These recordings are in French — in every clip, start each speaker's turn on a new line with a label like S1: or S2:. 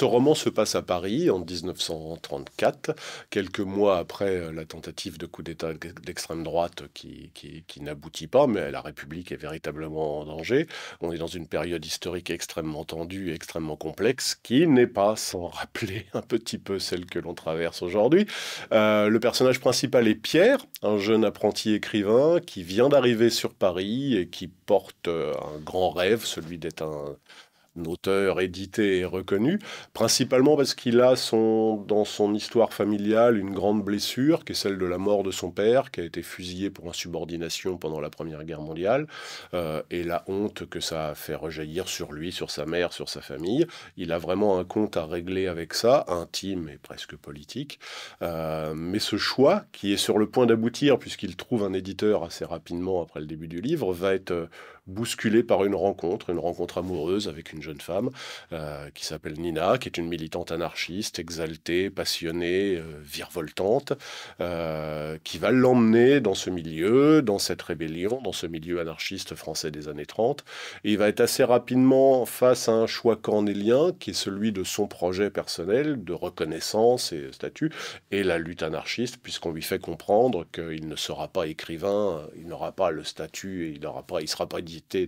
S1: Ce roman se passe à Paris en 1934, quelques mois après euh, la tentative de coup d'État d'extrême droite qui, n'aboutit pas, mais la République est véritablement en danger. On est dans une période historique extrêmement tendue, extrêmement complexe, qui n'est pas sans rappeler un petit peu celle que l'on traverse aujourd'hui. Euh, le personnage principal est Pierre, un jeune apprenti écrivain qui vient d'arriver sur Paris et qui porte euh, un grand rêve, celui d'être un auteur édité et reconnu, principalement parce qu'il a son, dans son histoire familiale une grande blessure, qui est celle de la mort de son père, qui a été fusillé pour insubordination pendant la Première Guerre mondiale, euh, et la honte que ça a fait rejaillir sur lui, sur sa mère, sur sa famille. Il a vraiment un compte à régler avec ça, intime et presque politique. Euh, mais ce choix, qui est sur le point d'aboutir, puisqu'il trouve un éditeur assez rapidement après le début du livre, va être euh, bousculé par une rencontre, une rencontre amoureuse avec une jeune femme euh, qui s'appelle Nina, qui est une militante anarchiste, exaltée, passionnée, virvoltante, euh, virevoltante, euh, qui va l'emmener dans ce milieu, dans cette rébellion, dans ce milieu anarchiste français des années 30. Et il va être assez rapidement face à un choix cornélien qui est celui de son projet personnel de reconnaissance et statut, et la lutte anarchiste, puisqu'on lui fait comprendre qu'il ne sera pas écrivain, il n'aura pas le statut, et il n'aura pas, il sera pas édité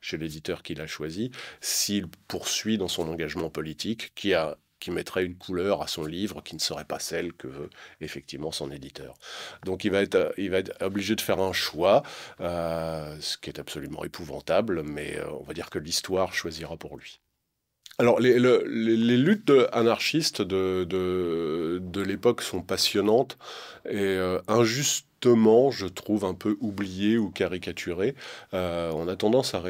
S1: chez l'éditeur qu'il a choisi si poursuit dans son engagement politique, qui, a, qui mettrait une couleur à son livre qui ne serait pas celle que veut effectivement son éditeur. Donc il va être, obligé de faire un choix, euh, ce qui est absolument épouvantable, mais euh, on va dire que l'histoire choisira pour lui. Alors, les, luttes anarchistes de, l'époque sont passionnantes et euh, injustes je trouve, un peu oublié ou caricaturé. Euh, on a tendance à,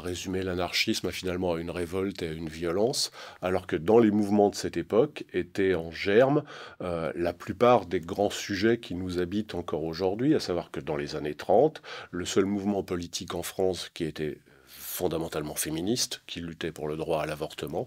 S1: résumer l'anarchisme finalement à une révolte et à une violence, alors que dans les mouvements de cette époque étaient en germe euh, la plupart des grands sujets qui nous habitent encore aujourd'hui, à savoir que dans les années 30, le seul mouvement politique en France qui était fondamentalement féministe, qui luttait pour le droit à l'avortement,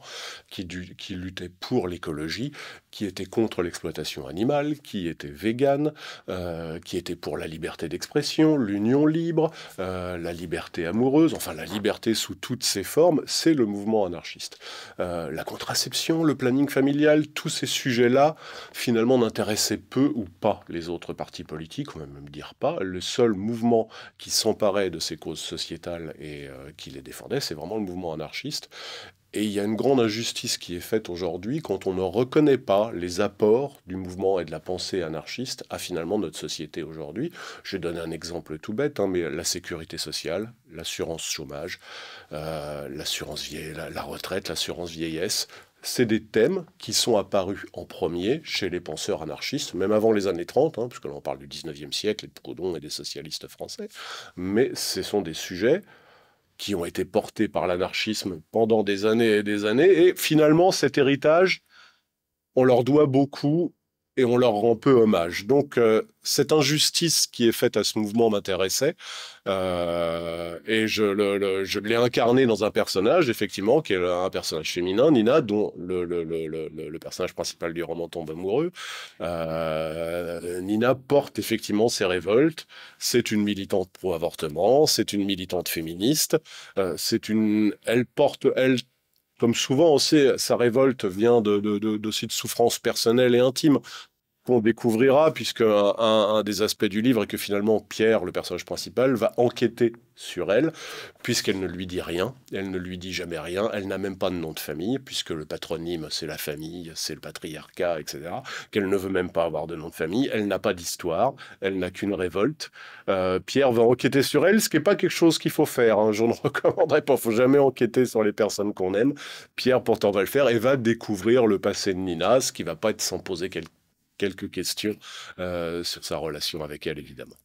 S1: qui, qui, luttait pour l'écologie, qui était contre l'exploitation animale, qui était végane, euh, qui était pour la liberté d'expression, l'union libre, euh, la liberté amoureuse, enfin la liberté sous toutes ses formes, c'est le mouvement anarchiste. Euh, la contraception, le planning familial, tous ces sujets-là, finalement, n'intéressaient peu ou pas les autres partis politiques, on va même dire pas. Le seul mouvement qui s'emparait de ces causes sociétales et qui les défendait, c'est vraiment le mouvement anarchiste. Et il y a une grande injustice qui est faite aujourd'hui quand on ne reconnaît pas les apports du mouvement et de la pensée anarchiste à finalement notre société aujourd'hui. Je vais donner un exemple tout bête, hein, mais la sécurité sociale, l'assurance chômage, euh, l'assurance vieille, la, retraite, l'assurance vieillesse, c'est des thèmes qui sont apparus en premier chez les penseurs anarchistes, même avant les années 30, hein, puisque l'on parle du 19e siècle et de Proudhon et des socialistes français. Mais ce sont des sujets qui ont été portés par l'anarchisme pendant des années et des années. Et finalement, cet héritage, on leur doit beaucoup et on leur rend peu hommage. Donc euh, cette injustice qui est faite à ce mouvement m'intéressait euh, et je, l'ai incarné dans un personnage effectivement qui est un personnage féminin, Nina, dont le, personnage principal du roman tombe amoureux. Euh, Nina porte effectivement ses révoltes. C'est une militante pour avortement c'est une militante féministe, c'est une, elle porte elle comme souvent, on sait, sa révolte vient de, de, de souffrances personnelles et intimes qu'on découvrira, puisque un, des aspects du livre est que finalement Pierre, le personnage principal, va enquêter sur elle, puisqu'elle ne lui dit rien, elle ne lui dit jamais rien, elle n'a même pas de nom de famille, puisque le patronyme c'est la famille, c'est le patriarcat, etc., qu'elle ne veut même pas avoir de nom de famille, elle n'a pas d'histoire, elle n'a qu'une révolte. Euh, Pierre va enquêter sur elle, ce qui n'est pas quelque chose qu'il faut faire, hein. je ne recommanderais pas, il faut jamais enquêter sur les personnes qu'on aime. Pierre pourtant va le faire et va découvrir le passé de Nina, ce qui va pas être sans poser quelques quelques questions euh, sur sa relation avec elle, évidemment.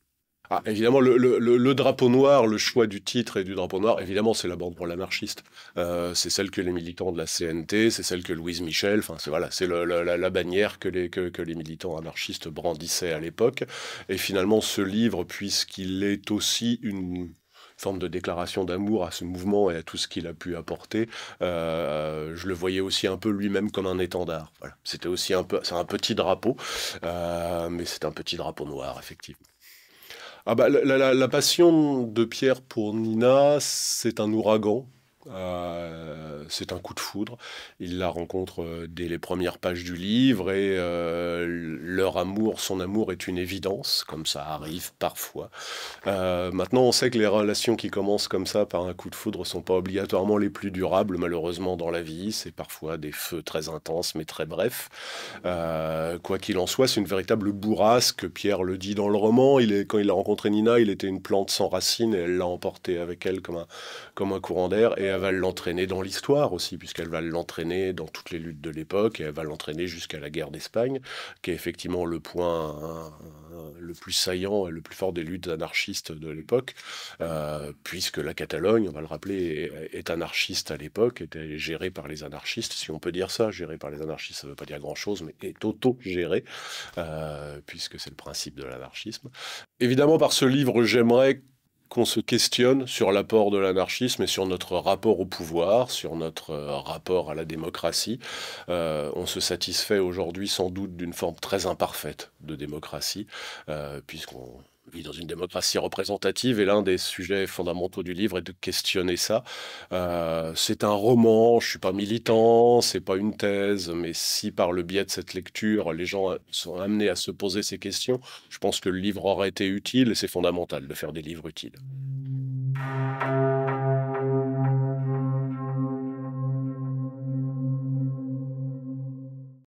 S1: Ah, évidemment, le, drapeau noir, le choix du titre et du drapeau noir, évidemment, c'est la bande pour l'anarchiste. Euh, c'est celle que les militants de la CNT, c'est celle que Louise Michel, enfin, c'est voilà, c'est la, bannière que les, que les militants anarchistes brandissaient à l'époque. Et finalement, ce livre, puisqu'il est aussi une forme de déclaration d'amour à ce mouvement et à tout ce qu'il a pu apporter. Euh, je le voyais aussi un peu lui-même comme un étendard. C'était aussi un peu, c'est un petit drapeau, euh, mais c'est un petit drapeau noir effectivement. Ah bah, la passion de Pierre pour Nina, c'est un ouragan euh, c'est un coup de foudre. il la rencontre euh, dès les premières pages du livre et euh, leur amour, son amour est une évidence, comme ça arrive parfois. maintenant, on sait que les relations qui commencent comme ça par un coup de foudre ne sont pas obligatoirement les plus durables, malheureusement, dans la vie. C'est parfois des feux très intenses, mais très brefs. quoi qu'il en soit, c'est une véritable bourrasque. Pierre le dit dans le roman. Il est, quand il a rencontré Nina, il était une plante sans racines et elle l'a emporté avec elle comme un, comme un courant d'air. Et elle va l'entraîner dans l'histoire aussi, puisqu'elle va l'entraîner dans toutes les luttes de l'époque, et elle va l'entraîner jusqu'à la guerre d'Espagne, qui est effectivement le point le plus saillant et le plus fort des luttes anarchistes de l'époque, euh, puisque la Catalogne, on va le rappeler, est, anarchiste à l'époque, était gérée par les anarchistes, si on peut dire ça, gérée par les anarchistes, ça veut pas dire grand-chose, mais est auto-gérée, euh, puisque c'est le principe de l'anarchisme. Évidemment, par ce livre, j'aimerais qu'on se questionne sur l'apport de l'anarchisme et sur notre rapport au pouvoir, sur notre euh, rapport à la démocratie. Euh, on se satisfait aujourd'hui sans doute d'une forme très imparfaite de démocratie, euh, puisqu'on vit dans une démocratie représentative et l'un des sujets fondamentaux du livre est de questionner ça. Euh, c'est un roman, je suis pas militant, c'est pas une thèse, mais si par le biais de cette lecture, les gens euh, sont amenés à se poser ces questions, je pense que le livre aurait été utile et c'est fondamental de faire des livres utiles.